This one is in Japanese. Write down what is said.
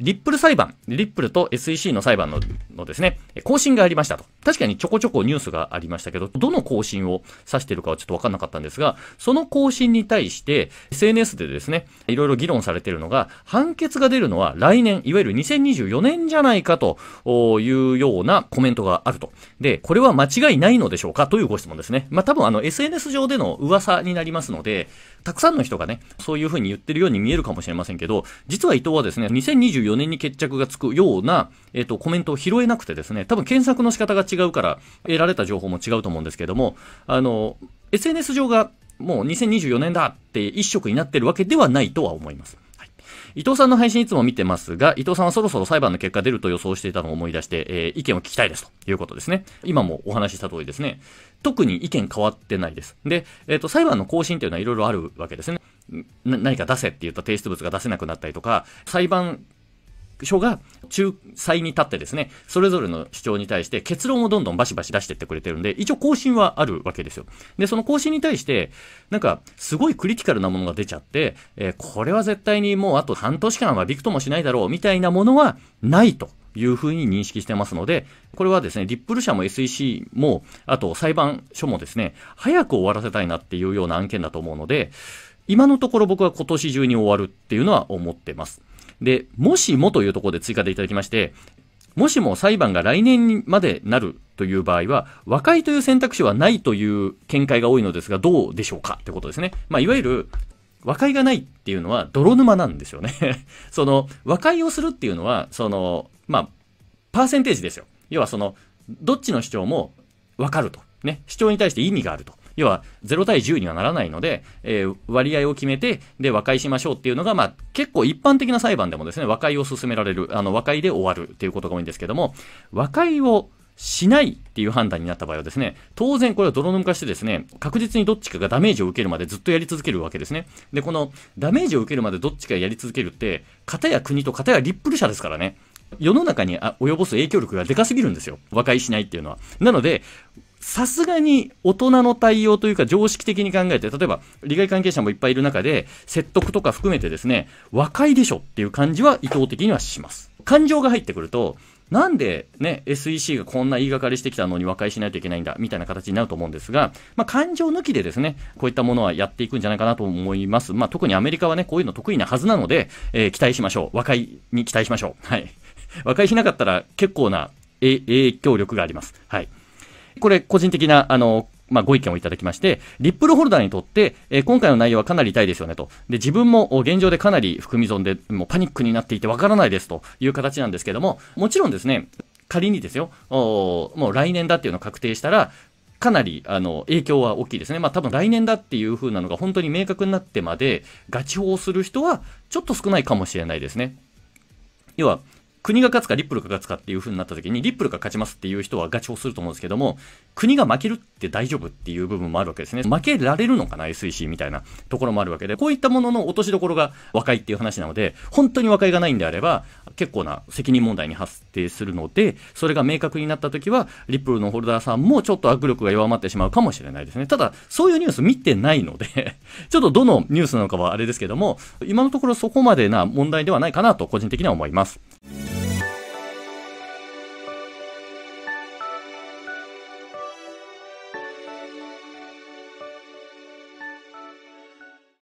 リップル裁判、リップルと SEC の裁判ののですね、更新がありましたと。確かにちょこちょこニュースがありましたけど、どの更新を指してるかはちょっとわかんなかったんですが、その更新に対して、SNS でですね、いろいろ議論されているのが、判決が出るのは来年、いわゆる2024年じゃないかというようなコメントがあると。で、これは間違いないのでしょうかというご質問ですね。まあ、多分あの SNS 上での噂になりますので、たくさんの人がね、そういうふうに言ってるように見えるかもしれませんけど、実は伊藤はですね、2024 2024年に決着がつくような、えっ、ー、と、コメントを拾えなくてですね、多分検索の仕方が違うから得られた情報も違うと思うんですけども、あの、SNS 上がもう2024年だって一色になってるわけではないとは思います。伊藤さんの配信いつも見てますが、伊藤さんはそろそろ裁判の結果出ると予想していたのを思い出して、えー、意見を聞きたいですということですね。今もお話しした通りですね。特に意見変わってないです。で、えっ、ー、と、裁判の更新というのはいろいろあるわけですね。何か出せって言った提出物が出せなくなったりとか、裁判所が仲裁に立ってですね、それぞれの主張に対して結論をどんどんバシバシ出してってくれてるんで、一応更新はあるわけですよ。で、その更新に対して、なんか、すごいクリティカルなものが出ちゃって、えー、これは絶対にもうあと半年間はびくともしないだろう、みたいなものはないと。いうふうに認識してますので、これはですね、リップル社も SEC も、あと裁判所もですね、早く終わらせたいなっていうような案件だと思うので、今のところ僕は今年中に終わるっていうのは思ってます。で、もしもというところで追加でいただきまして、もしも裁判が来年までなるという場合は、和解という選択肢はないという見解が多いのですが、どうでしょうかってことですね。まあ、いわゆる、和解がないっていうのは泥沼なんですよね その、和解をするっていうのは、その、まあ、パーセンテージですよ。要はその、どっちの主張もわかると。ね。主張に対して意味があると。要は0対10にはならないので、えー、割合を決めて、で、和解しましょうっていうのが、まあ、結構一般的な裁判でもですね、和解を進められる、あの、和解で終わるっていうことが多いんですけども、和解をしないっていう判断になった場合はですね、当然これは泥沼化してですね、確実にどっちかがダメージを受けるまでずっとやり続けるわけですね。で、このダメージを受けるまでどっちかやり続けるって、片や国と片やリップル社ですからね。世の中に及ぼす影響力がでかすぎるんですよ。和解しないっていうのは。なので、さすがに大人の対応というか常識的に考えて、例えば利害関係者もいっぱいいる中で、説得とか含めてですね、和解でしょっていう感じは意図的にはします。感情が入ってくると、なんでね、SEC がこんな言いがかりしてきたのに和解しないといけないんだ、みたいな形になると思うんですが、まあ、感情抜きでですね、こういったものはやっていくんじゃないかなと思います。まあ、特にアメリカはね、こういうの得意なはずなので、えー、期待しましょう。和解に期待しましょう。はい。和解しなかったら結構な影響力があります。はい。これ、個人的な、あの、まあ、ご意見をいただきまして、リップルホルダーにとって、えー、今回の内容はかなり痛いですよねと。で、自分も現状でかなり含み損で、もうパニックになっていてわからないですという形なんですけども、もちろんですね、仮にですよ、もう来年だっていうのを確定したら、かなりあの影響は大きいですね。まあ多分来年だっていう風なのが本当に明確になってまで、ガチ法をする人はちょっと少ないかもしれないですね。要は、国が勝つかリップルが勝つかっていう風になった時に、リップルが勝ちますっていう人はガチをすると思うんですけども、国が負けるって大丈夫っていう部分もあるわけですね。負けられるのかな ?SEC みたいなところもあるわけで、こういったものの落としどころが和解っていう話なので、本当に和解がないんであれば、結構な責任問題に発生するので、それが明確になった時は、リップルのホルダーさんもちょっと握力が弱まってしまうかもしれないですね。ただ、そういうニュース見てないので ちょっとどのニュースなのかはあれですけども、今のところそこまでな問題ではないかなと個人的には思います。